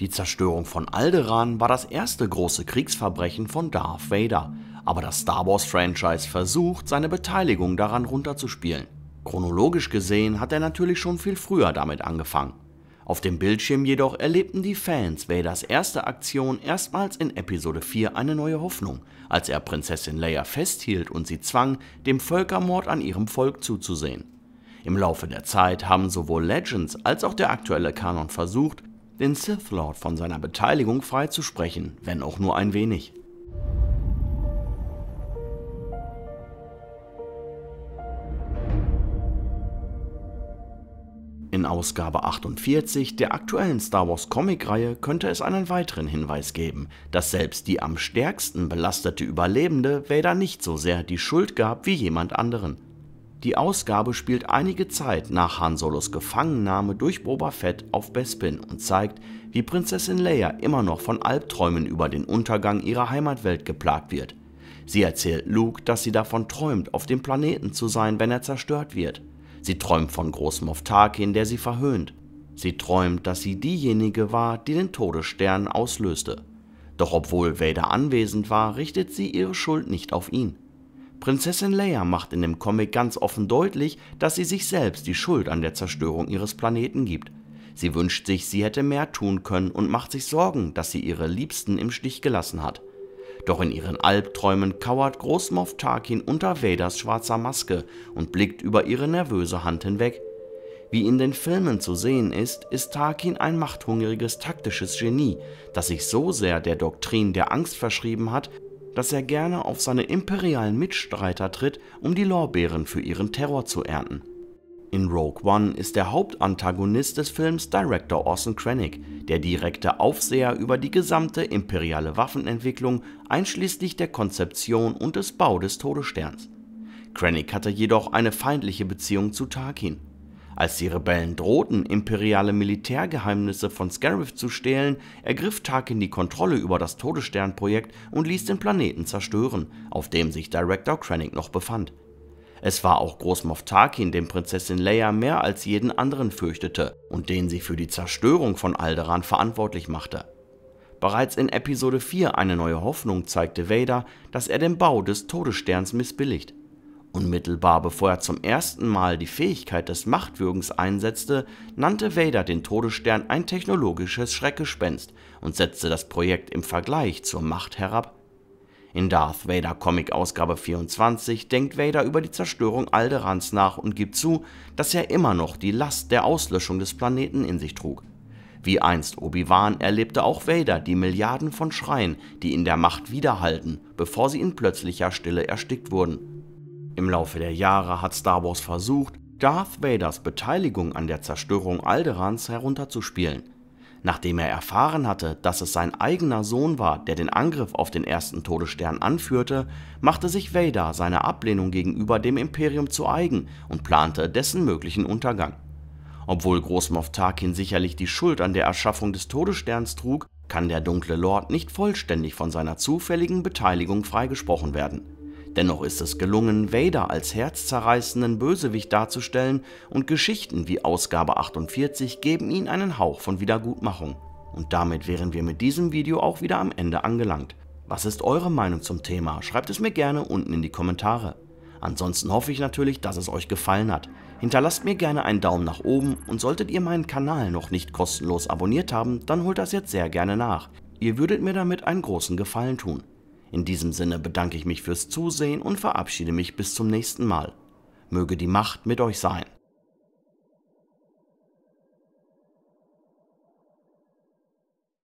Die Zerstörung von Alderan war das erste große Kriegsverbrechen von Darth Vader, aber das Star Wars-Franchise versucht, seine Beteiligung daran runterzuspielen. Chronologisch gesehen hat er natürlich schon viel früher damit angefangen. Auf dem Bildschirm jedoch erlebten die Fans Vaders erste Aktion erstmals in Episode 4 eine neue Hoffnung, als er Prinzessin Leia festhielt und sie zwang, dem Völkermord an ihrem Volk zuzusehen. Im Laufe der Zeit haben sowohl Legends als auch der aktuelle Kanon versucht, den Sith Lord von seiner Beteiligung freizusprechen, wenn auch nur ein wenig. In Ausgabe 48 der aktuellen Star Wars Comic-Reihe könnte es einen weiteren Hinweis geben, dass selbst die am stärksten belastete Überlebende Vader nicht so sehr die Schuld gab wie jemand anderen. Die Ausgabe spielt einige Zeit nach Han Solos Gefangennahme durch Boba Fett auf Bespin und zeigt, wie Prinzessin Leia immer noch von Albträumen über den Untergang ihrer Heimatwelt geplagt wird. Sie erzählt Luke, dass sie davon träumt, auf dem Planeten zu sein, wenn er zerstört wird. Sie träumt von großem Moff Tarkin, der sie verhöhnt. Sie träumt, dass sie diejenige war, die den Todesstern auslöste. Doch obwohl Vader anwesend war, richtet sie ihre Schuld nicht auf ihn. Prinzessin Leia macht in dem Comic ganz offen deutlich, dass sie sich selbst die Schuld an der Zerstörung ihres Planeten gibt. Sie wünscht sich, sie hätte mehr tun können und macht sich Sorgen, dass sie ihre Liebsten im Stich gelassen hat. Doch in ihren Albträumen kauert Großmoff Tarkin unter Vaders schwarzer Maske und blickt über ihre nervöse Hand hinweg. Wie in den Filmen zu sehen ist, ist Tarkin ein machthungriges taktisches Genie, das sich so sehr der Doktrin der Angst verschrieben hat, dass er gerne auf seine imperialen Mitstreiter tritt, um die Lorbeeren für ihren Terror zu ernten. In Rogue One ist der Hauptantagonist des Films Director Orson Krennic, der direkte Aufseher über die gesamte imperiale Waffenentwicklung einschließlich der Konzeption und des Bau des Todessterns. Krennic hatte jedoch eine feindliche Beziehung zu Tarkin. Als die Rebellen drohten, imperiale Militärgeheimnisse von Scarif zu stehlen, ergriff Tarkin die Kontrolle über das Todessternprojekt und ließ den Planeten zerstören, auf dem sich Director Krennic noch befand. Es war auch Großmoff Tarkin, den Prinzessin Leia mehr als jeden anderen fürchtete und den sie für die Zerstörung von Alderan verantwortlich machte. Bereits in Episode 4 Eine neue Hoffnung zeigte Vader, dass er den Bau des Todessterns missbilligt. Unmittelbar bevor er zum ersten Mal die Fähigkeit des Machtwürgens einsetzte, nannte Vader den Todesstern ein technologisches Schreckgespenst und setzte das Projekt im Vergleich zur Macht herab. In Darth Vader Comic Ausgabe 24 denkt Vader über die Zerstörung Alderans nach und gibt zu, dass er immer noch die Last der Auslöschung des Planeten in sich trug. Wie einst Obi-Wan erlebte auch Vader die Milliarden von Schreien, die in der Macht widerhallten, bevor sie in plötzlicher Stille erstickt wurden. Im Laufe der Jahre hat Star Wars versucht, Darth Vaders Beteiligung an der Zerstörung Alderans herunterzuspielen. Nachdem er erfahren hatte, dass es sein eigener Sohn war, der den Angriff auf den ersten Todesstern anführte, machte sich Vader seine Ablehnung gegenüber dem Imperium zu eigen und plante dessen möglichen Untergang. Obwohl Großmoff Tarkin sicherlich die Schuld an der Erschaffung des Todessterns trug, kann der dunkle Lord nicht vollständig von seiner zufälligen Beteiligung freigesprochen werden. Dennoch ist es gelungen, Vader als herzzerreißenden Bösewicht darzustellen und Geschichten wie Ausgabe 48 geben ihm einen Hauch von Wiedergutmachung. Und damit wären wir mit diesem Video auch wieder am Ende angelangt. Was ist eure Meinung zum Thema? Schreibt es mir gerne unten in die Kommentare. Ansonsten hoffe ich natürlich, dass es euch gefallen hat. Hinterlasst mir gerne einen Daumen nach oben und solltet ihr meinen Kanal noch nicht kostenlos abonniert haben, dann holt das jetzt sehr gerne nach. Ihr würdet mir damit einen großen Gefallen tun. In diesem Sinne bedanke ich mich fürs Zusehen und verabschiede mich bis zum nächsten Mal. Möge die Macht mit euch sein.